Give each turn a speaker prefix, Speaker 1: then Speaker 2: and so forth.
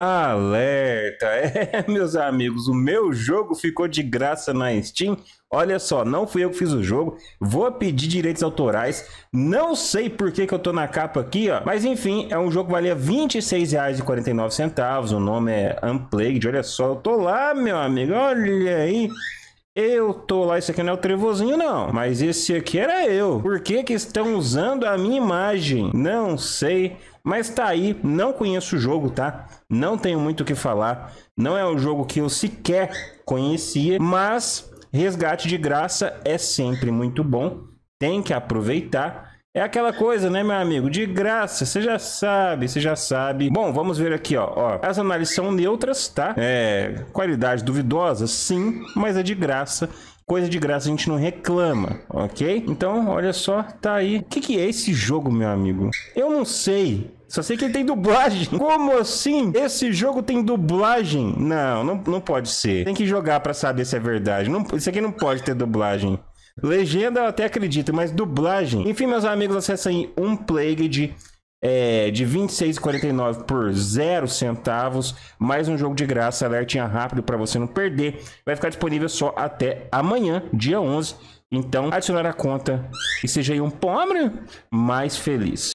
Speaker 1: Alerta! É, meus amigos, o meu jogo ficou de graça na Steam. Olha só, não fui eu que fiz o jogo. Vou pedir direitos autorais. Não sei por que, que eu tô na capa aqui, ó. Mas enfim, é um jogo que valia R$ 26,49. O nome é Unplugged. Olha só, eu tô lá, meu amigo. Olha aí. Eu tô lá, esse aqui não é o Trevozinho, não. Mas esse aqui era eu. Por que que estão usando a minha imagem? Não sei. Mas tá aí, não conheço o jogo, tá? Não tenho muito o que falar. Não é um jogo que eu sequer conhecia. Mas resgate de graça é sempre muito bom. Tem que aproveitar. É aquela coisa, né, meu amigo? De graça, você já sabe, você já sabe. Bom, vamos ver aqui, ó. ó. As análises são neutras, tá? É, qualidade duvidosa, sim, mas é de graça. Coisa de graça a gente não reclama, ok? Então, olha só, tá aí. O que, que é esse jogo, meu amigo? Eu não sei. Só sei que ele tem dublagem. Como assim? Esse jogo tem dublagem? Não, não, não pode ser. Tem que jogar para saber se é verdade. Não, isso aqui não pode ter dublagem. Legenda eu até acredito, mas dublagem. Enfim, meus amigos, acessem um Plagued é, de 26,49 por 0 centavos, mais um jogo de graça, alertinha rápido para você não perder. Vai ficar disponível só até amanhã, dia 11. Então, adicionar a conta e seja aí um pobre mais feliz.